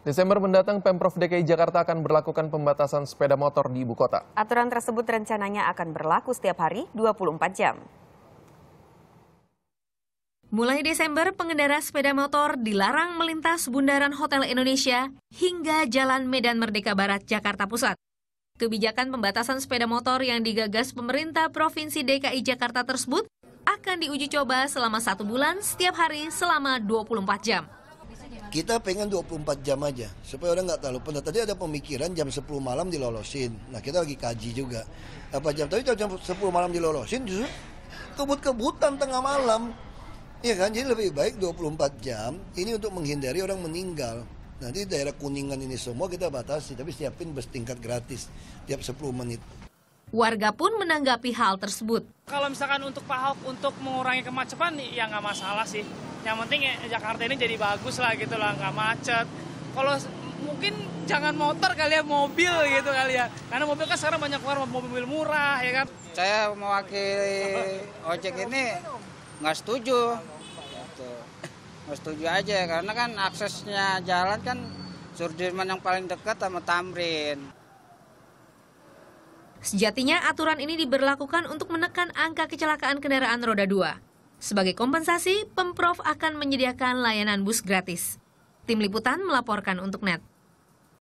Desember mendatang, Pemprov DKI Jakarta akan berlakukan pembatasan sepeda motor di ibu kota. Aturan tersebut rencananya akan berlaku setiap hari 24 jam. Mulai Desember, pengendara sepeda motor dilarang melintas bundaran Hotel Indonesia hingga Jalan Medan Merdeka Barat, Jakarta Pusat. Kebijakan pembatasan sepeda motor yang digagas pemerintah Provinsi DKI Jakarta tersebut akan diuji coba selama satu bulan setiap hari selama 24 jam kita pengen 24 jam aja supaya orang nggak terlalu penat. Tadi ada pemikiran jam 10 malam dilolosin. Nah kita lagi kaji juga apa jam tadi jam 10 malam dilolosin justru kebut-kebutan tengah malam. ya kan, jadi lebih baik 24 jam ini untuk menghindari orang meninggal. Nanti daerah kuningan ini semua kita batasi, tapi siapin bus tingkat gratis tiap 10 menit. Warga pun menanggapi hal tersebut. Kalau misalkan untuk Pak Ahok untuk mengurangi kemacetan ya nggak masalah sih. Yang penting ya, Jakarta ini jadi bagus lah gitu lah, nggak macet. Kalau mungkin jangan motor kali ya, mobil gitu kali ya. Karena mobil kan sekarang banyak keluar mobil -mobil murah ya kan. Saya mewakili ojek ini nggak setuju. Gitu. Nggak setuju aja karena kan aksesnya jalan kan Sudirman yang paling dekat sama Tamrin. Sejatinya aturan ini diberlakukan untuk menekan angka kecelakaan kendaraan roda 2. Sebagai kompensasi, Pemprov akan menyediakan layanan bus gratis. Tim Liputan melaporkan untuk NET.